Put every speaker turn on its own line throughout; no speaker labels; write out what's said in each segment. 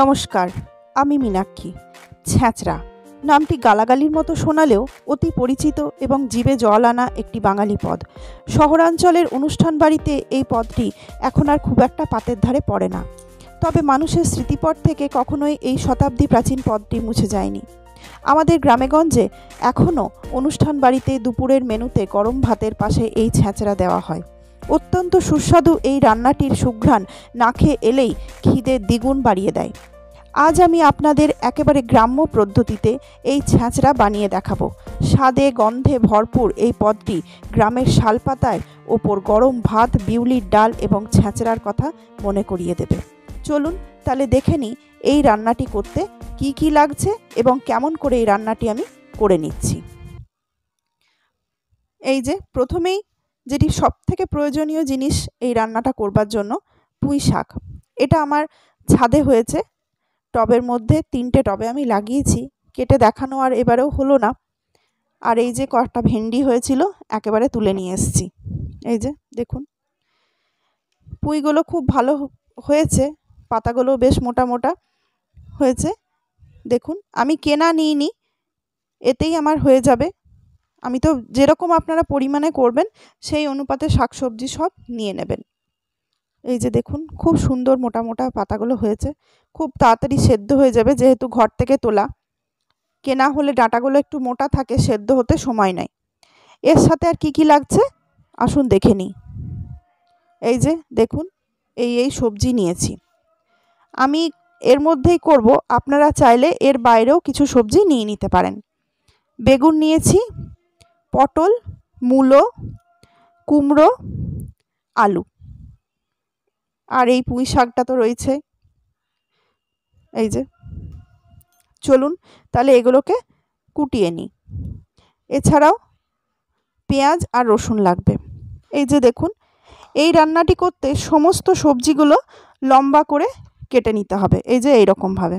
নমস্কার আমি মীনাক্ষী ছ্যাঁচড়া নামটি গালাগালির মতো শোনালেও অতি পরিচিত এবং জীবে জল আনা একটি বাঙালি পদ শহরাঞ্চলের অনুষ্ঠান বাড়িতে এই পদটি এখন আর খুব একটা পাতের ধারে পড়ে না তবে মানুষের স্মৃতিপট থেকে কখনোই এই শতাব্দী প্রাচীন পদটি মুছে যায়নি আমাদের গ্রামেগঞ্জে এখনও অনুষ্ঠান বাড়িতে দুপুরের মেনুতে গরম ভাতের পাশে এই ছ্যাঁচড়া দেওয়া হয় অত্যন্ত সুস্বাদু এই রান্নাটির সুঘ্রাণ নাখে এলেই খিদে দ্বিগুণ বাড়িয়ে দেয় আজ আমি আপনাদের একেবারে গ্রাম্য পদ্ধতিতে এই ছ্যাঁচড়া বানিয়ে দেখাবো স্বাদে গন্ধে ভরপুর এই পদটি গ্রামের শালপাতায় ওপর গরম ভাত বিউলির ডাল এবং ছ্যাঁচড়ার কথা মনে করিয়ে দেবে চলুন তাহলে দেখে নিই এই রান্নাটি করতে কি কি লাগছে এবং কেমন করে এই রান্নাটি আমি করে নিচ্ছি এই যে প্রথমেই যেটি সবথেকে প্রয়োজনীয় জিনিস এই রান্নাটা করবার জন্য পুঁই শাক এটা আমার ছাদে হয়েছে টবের মধ্যে তিনটে টবে আমি লাগিয়েছি কেটে দেখানো আর এবারেও হলো না আর এই যে কয়েকটা ভেন্ডি হয়েছিল একেবারে তুলে নিয়ে এসছি এই যে দেখুন পুঁইগুলো খুব ভালো হয়েছে পাতাগুলো বেশ মোটা মোটা হয়েছে দেখুন আমি কেনা নিইনি এতেই আমার হয়ে যাবে আমি তো যেরকম আপনারা পরিমাণে করবেন সেই অনুপাতে শাকসবজি সব নিয়ে নেবেন এই যে দেখুন খুব সুন্দর মোটা মোটা পাতাগুলো হয়েছে খুব তাড়াতাড়ি সেদ্ধ হয়ে যাবে যেহেতু ঘর থেকে তোলা কেনা হলে ডাঁটাগুলো একটু মোটা থাকে সেদ্ধ হতে সময় নাই এর সাথে আর কি কি লাগছে আসুন দেখে নিই এই যে দেখুন এই এই সবজি নিয়েছি আমি এর মধ্যেই করব আপনারা চাইলে এর বাইরেও কিছু সবজি নিয়ে নিতে পারেন বেগুন নিয়েছি পটল মূলো কুমড়ো আলু আর এই পুঁই শাকটা তো রয়েছে এই যে চলুন তাহলে এগুলোকে কুটিয়ে নিই এছাড়াও পেঁয়াজ আর রসুন লাগবে এই যে দেখুন এই রান্নাটি করতে সমস্ত সবজিগুলো লম্বা করে কেটে নিতে হবে এই যে এইরকমভাবে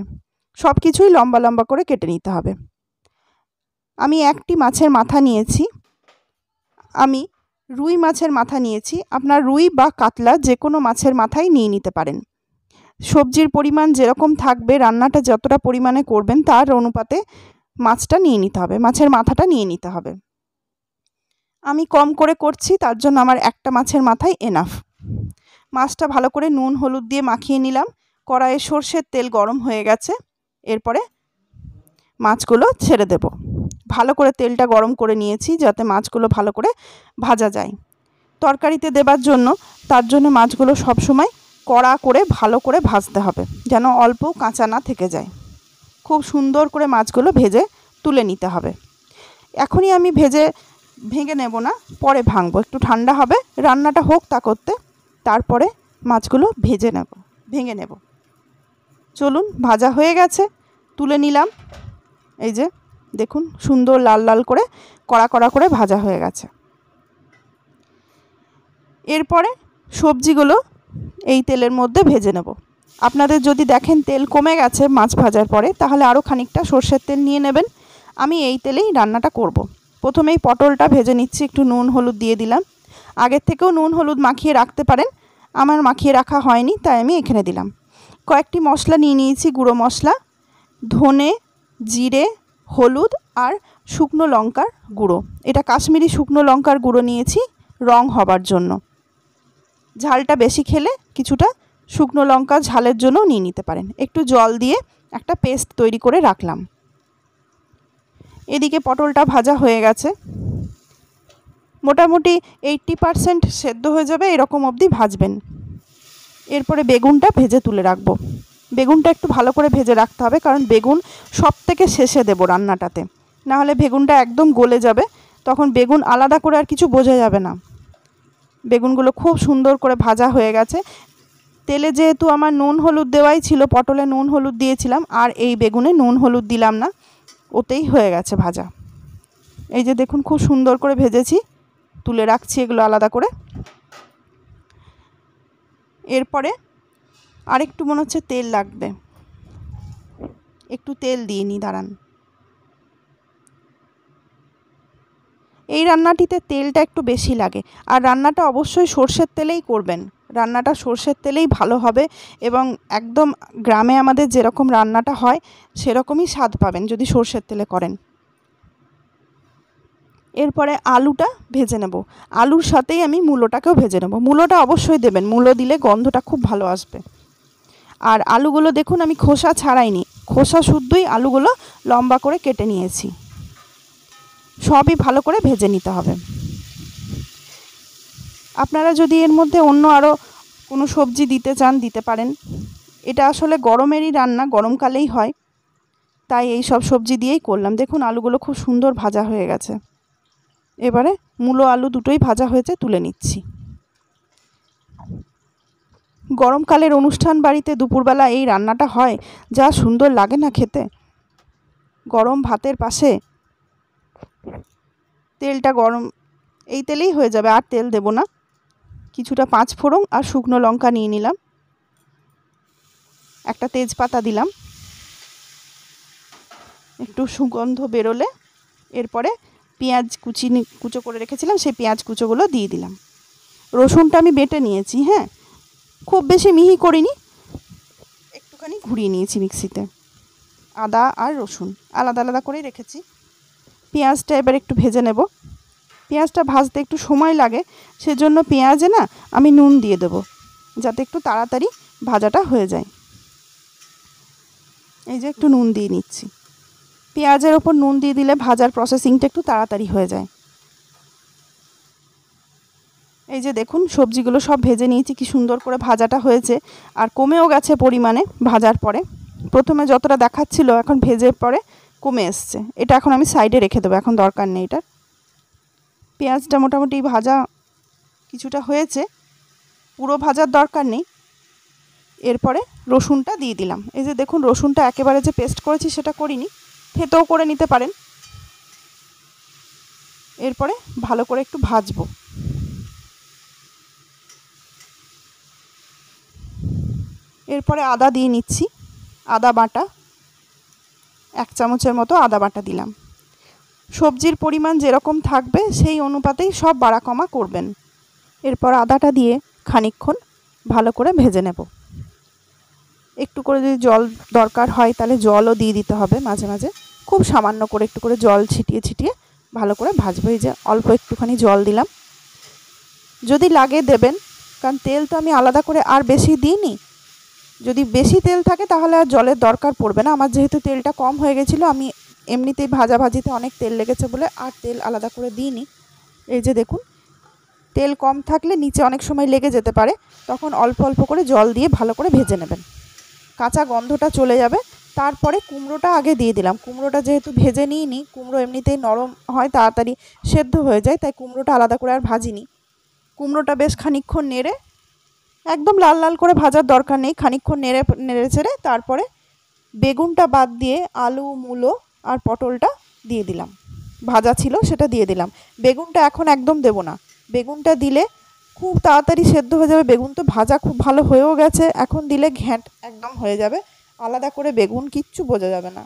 সব কিছুই লম্বা লম্বা করে কেটে নিতে হবে আমি একটি মাছের মাথা নিয়েছি আমি রুই মাছের মাথা নিয়েছি আপনার রুই বা কাতলা যে কোনো মাছের মাথাই নিয়ে নিতে পারেন সবজির পরিমাণ যেরকম থাকবে রান্নাটা যতটা পরিমাণে করবেন তার অনুপাতে মাছটা নিয়ে নিতে হবে মাছের মাথাটা নিয়ে নিতে হবে আমি কম করে করছি তার জন্য আমার একটা মাছের মাথায় এনাফ মাছটা ভালো করে নুন হলুদ দিয়ে মাখিয়ে নিলাম কড়াইয়ে সর্ষের তেল গরম হয়ে গেছে এরপরে মাছগুলো ছেড়ে দেবো ভালো করে তেলটা গরম করে নিয়েছি যাতে মাছগুলো ভালো করে ভাজা যায় তরকারিতে দেবার জন্য তার জন্য মাছগুলো সবসময় কড়া করে ভালো করে ভাজতে হবে যেন অল্প কাঁচা না থেকে যায় খুব সুন্দর করে মাছগুলো ভেজে তুলে নিতে হবে এখনই আমি ভেজে ভেঙে নেব না পরে ভাঙবো একটু ঠান্ডা হবে রান্নাটা হোক তা করতে তারপরে মাছগুলো ভেজে নেব ভেঙে নেব চলুন ভাজা হয়ে গেছে তুলে নিলাম এই যে দেখুন সুন্দর লাল লাল করে কড়া কড়া করে ভাজা হয়ে গেছে এরপরে সবজিগুলো এই তেলের মধ্যে ভেজে নেব আপনাদের যদি দেখেন তেল কমে গেছে মাছ ভাজার পরে তাহলে আরও খানিকটা সর্ষের তেল নিয়ে নেবেন আমি এই তেলেই রান্নাটা করব। প্রথমেই পটলটা ভেজে নিচ্ছি একটু নুন হলুদ দিয়ে দিলাম আগের থেকেও নুন হলুদ মাখিয়ে রাখতে পারেন আমার মাখিয়ে রাখা হয়নি তাই আমি এখানে দিলাম কয়েকটি মশলা নিয়ে নিয়েছি গুঁড়ো মশলা ধনে জিরে হলুদ আর শুকনো লঙ্কার গুঁড়ো এটা কাশ্মীরি শুকনো লঙ্কার গুঁড়ো নিয়েছি রং হবার জন্য ঝালটা বেশি খেলে কিছুটা শুকনো লঙ্কা ঝালের জন্য নিয়ে নিতে পারেন একটু জল দিয়ে একটা পেস্ট তৈরি করে রাখলাম এদিকে পটলটা ভাজা হয়ে গেছে মোটামুটি এইট্টি পারসেন্ট সেদ্ধ হয়ে যাবে এরকম অবধি ভাজবেন এরপরে বেগুনটা ভেজে তুলে রাখবো বেগুনটা একটু ভালো করে ভেজে রাখতে হবে কারণ বেগুন সব থেকে শেষে দেব রান্নাটাতে নাহলে বেগুনটা একদম গলে যাবে তখন বেগুন আলাদা করে আর কিছু বোঝা যাবে না বেগুনগুলো খুব সুন্দর করে ভাজা হয়ে গেছে তেলে যেহেতু আমার নুন হলুদ দেওয়াই ছিল পটলে নুন হলুদ দিয়েছিলাম আর এই বেগুনে নুন হলুদ দিলাম না ওতেই হয়ে গেছে ভাজা এই যে দেখুন খুব সুন্দর করে ভেজেছি তুলে রাখছি এগুলো আলাদা করে এরপরে আর একটু মনে হচ্ছে তেল লাগবে একটু তেল দিয়ে নিই দাঁড়ান এই রান্নাটিতে তেলটা একটু বেশি লাগে আর রান্নাটা অবশ্যই সর্ষের তেলেই করবেন রান্নাটা সর্ষের তেলেই ভালো হবে এবং একদম গ্রামে আমাদের যেরকম রান্নাটা হয় সেরকমই স্বাদ পাবেন যদি সর্ষের তেলে করেন এরপরে আলুটা ভেজে নেব আলুর সাথেই আমি মূলোটাকেও ভেজে নেব মূলোটা অবশ্যই দেবেন মূলো দিলে গন্ধটা খুব ভালো আসবে আর আলুগুলো দেখুন আমি খোসা ছাড়াইনি খোসা শুদ্ধই আলুগুলো লম্বা করে কেটে নিয়েছি সবই ভালো করে ভেজে নিতে হবে আপনারা যদি এর মধ্যে অন্য আরও কোনো সবজি দিতে চান দিতে পারেন এটা আসলে গরমেরই রান্না গরমকালেই হয় তাই এই সব সবজি দিয়েই করলাম দেখুন আলুগুলো খুব সুন্দর ভাজা হয়ে গেছে এবারে মূলো আলু দুটোই ভাজা হয়েছে তুলে নিচ্ছি গরমকালের অনুষ্ঠান বাড়িতে দুপুরবেলা এই রান্নাটা হয় যা সুন্দর লাগে না খেতে গরম ভাতের পাশে তেলটা গরম এই তেলেই হয়ে যাবে আর তেল দেব না কিছুটা পাঁচ ফোড়ং আর শুকনো লঙ্কা নিয়ে নিলাম একটা তেজপাতা দিলাম একটু সুগন্ধ বেরোলে এরপরে পেঁয়াজ কুচি কুচো করে রেখেছিলাম সেই পেঁয়াজ কুচোগুলো দিয়ে দিলাম রসুনটা আমি বেটে নিয়েছি হ্যাঁ খুব বেশি মিহি করিনি একটুখানি ঘুরিয়ে নিয়েছি মিক্সিতে আদা আর রসুন আলাদা আলাদা করেই রেখেছি পেঁয়াজটা এবার একটু ভেজে নেব পেঁয়াজটা ভাজতে একটু সময় লাগে সেজন্য পেঁয়াজে না আমি নুন দিয়ে দেব যাতে একটু তাড়াতাড়ি ভাজাটা হয়ে যায় এই যে একটু নুন দিয়ে নিচ্ছি পেঁয়াজের ওপর নুন দিয়ে দিলে ভাজার প্রসেসিংটা একটু তাড়াতাড়ি হয়ে যায় এই যে দেখুন সবজিগুলো সব ভেজে নিয়েছি কি সুন্দর করে ভাজাটা হয়েছে আর কমেও গেছে পরিমাণে ভাজার পরে প্রথমে যতটা দেখাচ্ছিল এখন ভেজে পরে কমে এসছে এটা এখন আমি সাইডে রেখে দেবো এখন দরকার নেই এটার পেঁয়াজটা মোটামুটি ভাজা কিছুটা হয়েছে পুরো ভাজার দরকার নেই এরপরে রসুনটা দিয়ে দিলাম এই যে দেখুন রসুনটা একেবারে যে পেস্ট করেছি সেটা করিনি থেতেও করে নিতে পারেন এরপরে ভালো করে একটু ভাজবো এরপরে আদা দিয়ে নিচ্ছি আদা বাটা এক চামচের মতো আদা বাটা দিলাম সবজির পরিমাণ যেরকম থাকবে সেই অনুপাতেই সব বাড়া কমা করবেন এরপর আদাটা দিয়ে খানিক্ষণ ভালো করে ভেজে নেব একটু করে যদি জল দরকার হয় তাহলে জলও দিয়ে দিতে হবে মাঝে মাঝে খুব সামান্য করে একটু করে জল ছিটিয়ে ছিটিয়ে ভালো করে ভাজবো এই যে অল্প একটুখানি জল দিলাম যদি লাগে দেবেন কারণ তেল তো আমি আলাদা করে আর বেশি দিইনি যদি বেশি তেল থাকে তাহলে আর জলের দরকার পড়বে না আমার যেহেতু তেলটা কম হয়ে গেছিলো আমি এমনিতেই ভাজাভাজিতে অনেক তেল লেগেছে বলে আর তেল আলাদা করে দিইনি এই যে দেখুন তেল কম থাকলে নিচে অনেক সময় লেগে যেতে পারে তখন অল্প অল্প করে জল দিয়ে ভালো করে ভেজে নেবেন কাঁচা গন্ধটা চলে যাবে তারপরে কুমড়োটা আগে দিয়ে দিলাম কুমড়োটা যেহেতু ভেজে নিইনি কুমড়ো এমনিতেই নরম হয় তাড়াতাড়ি সেদ্ধ হয়ে যায় তাই কুমড়োটা আলাদা করে আর ভাজিনি কুমড়োটা বেশ খানিক্ষণ নেড়ে একদম লাল লাল করে ভাজার দরকার নেই খানিক্ষণ নেড়ে নেড়ে ছেড়ে তারপরে বেগুনটা বাদ দিয়ে আলু মূলো আর পটলটা দিয়ে দিলাম ভাজা ছিল সেটা দিয়ে দিলাম বেগুনটা এখন একদম দেব না বেগুনটা দিলে খুব তাড়াতাড়ি সেদ্ধ হয়ে যাবে বেগুন তো ভাজা খুব ভালো হয়েও গেছে এখন দিলে ঘ্যাঁট একদম হয়ে যাবে আলাদা করে বেগুন কিচ্ছু বোঝা যাবে না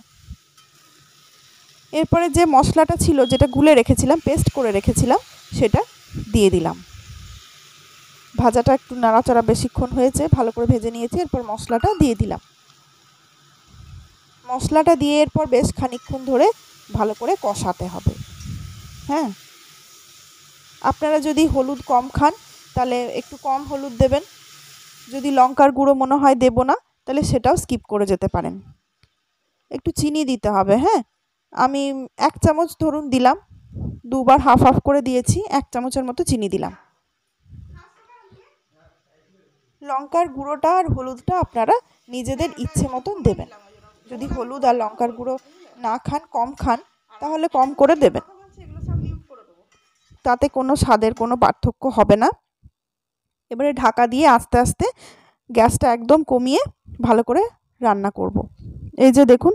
এরপরে যে মশলাটা ছিল যেটা গুলে রেখেছিলাম পেস্ট করে রেখেছিলাম সেটা দিয়ে দিলাম ভাজাটা একটু নাড়াচাড়া বেশিক্ষণ হয়েছে ভালো করে ভেজে নিয়েছি এরপর মশলাটা দিয়ে দিলাম মশলাটা দিয়ে এরপর বেশ খানিক্ষণ ধরে ভালো করে কষাতে হবে হ্যাঁ আপনারা যদি হলুদ কম খান তাহলে একটু কম হলুদ দেবেন যদি লঙ্কার গুঁড়ো মনে হয় দেবো না তাহলে সেটাও স্কিপ করে যেতে পারেন একটু চিনি দিতে হবে হ্যাঁ আমি এক চামচ ধরুন দিলাম দুবার হাফ হাফ করে দিয়েছি এক চামচের মতো চিনি দিলাম লঙ্কার গুঁড়োটা আর হলুদটা আপনারা নিজেদের ইচ্ছে মতন দেবেন যদি হলুদ আর লঙ্কার গুঁড়ো না খান কম খান তাহলে কম করে দেবেন তাতে কোনো স্বাদের কোনো পার্থক্য হবে না এবারে ঢাকা দিয়ে আস্তে আস্তে গ্যাসটা একদম কমিয়ে ভালো করে রান্না করব। এই যে দেখুন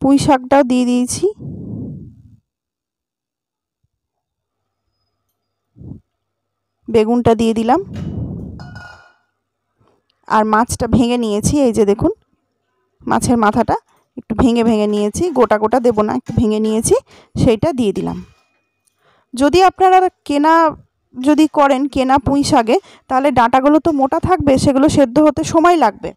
পুঁই শাকটাও দিয়ে দিয়েছি বেগুনটা দিয়ে দিলাম আর মাছটা ভেঙে নিয়েছি এই যে দেখুন মাছের মাথাটা একটু ভেঙে ভেঙে নিয়েছি গোটা গোটা দেব না একটু ভেঙে নিয়েছি সেইটা দিয়ে দিলাম যদি আপনারা কেনা যদি করেন কেনা পুঁই শাকে তাহলে ডাঁটাগুলো তো মোটা থাকবে সেগুলো সেদ্ধ হতে সময় লাগবে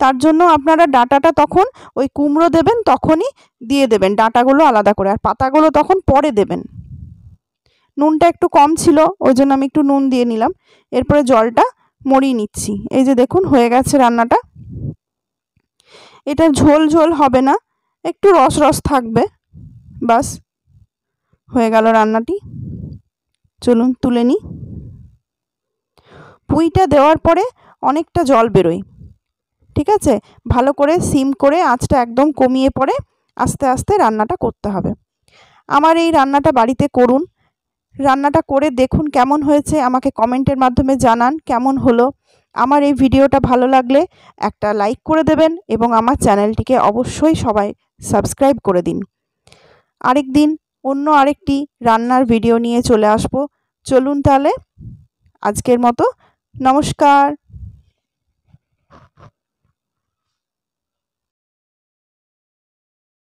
তার জন্য আপনারা ডাটাটা তখন ওই কুমড়ো দেবেন তখনই দিয়ে দেবেন ডাটাগুলো আলাদা করে আর পাতাগুলো তখন পরে দেবেন নুনটা একটু কম ছিল ওই জন্য আমি একটু নুন দিয়ে নিলাম এরপরে জলটা মরিয়ে নিচ্ছি এই যে দেখুন হয়ে গেছে রান্নাটা এটা ঝোল ঝোল হবে না একটু রস রস থাকবে বাস হয়ে গেল রান্নাটি চলুন তুলে নিই পুঁইটা দেওয়ার পরে অনেকটা জল বেরোয় ঠিক আছে ভালো করে সিম করে আঁচটা একদম কমিয়ে পড়ে আস্তে আস্তে রান্নাটা করতে হবে আমার এই রান্নাটা বাড়িতে করুন রান্নাটা করে দেখুন কেমন হয়েছে আমাকে কমেন্টের মাধ্যমে জানান কেমন হলো আমার এই ভিডিওটা ভালো লাগলে একটা লাইক করে দেবেন এবং আমার চ্যানেলটিকে অবশ্যই সবাই সাবস্ক্রাইব করে দিন আরেক দিন অন্য আরেকটি রান্নার ভিডিও নিয়ে চলে আসব চলুন তাহলে আজকের মতো নমস্কার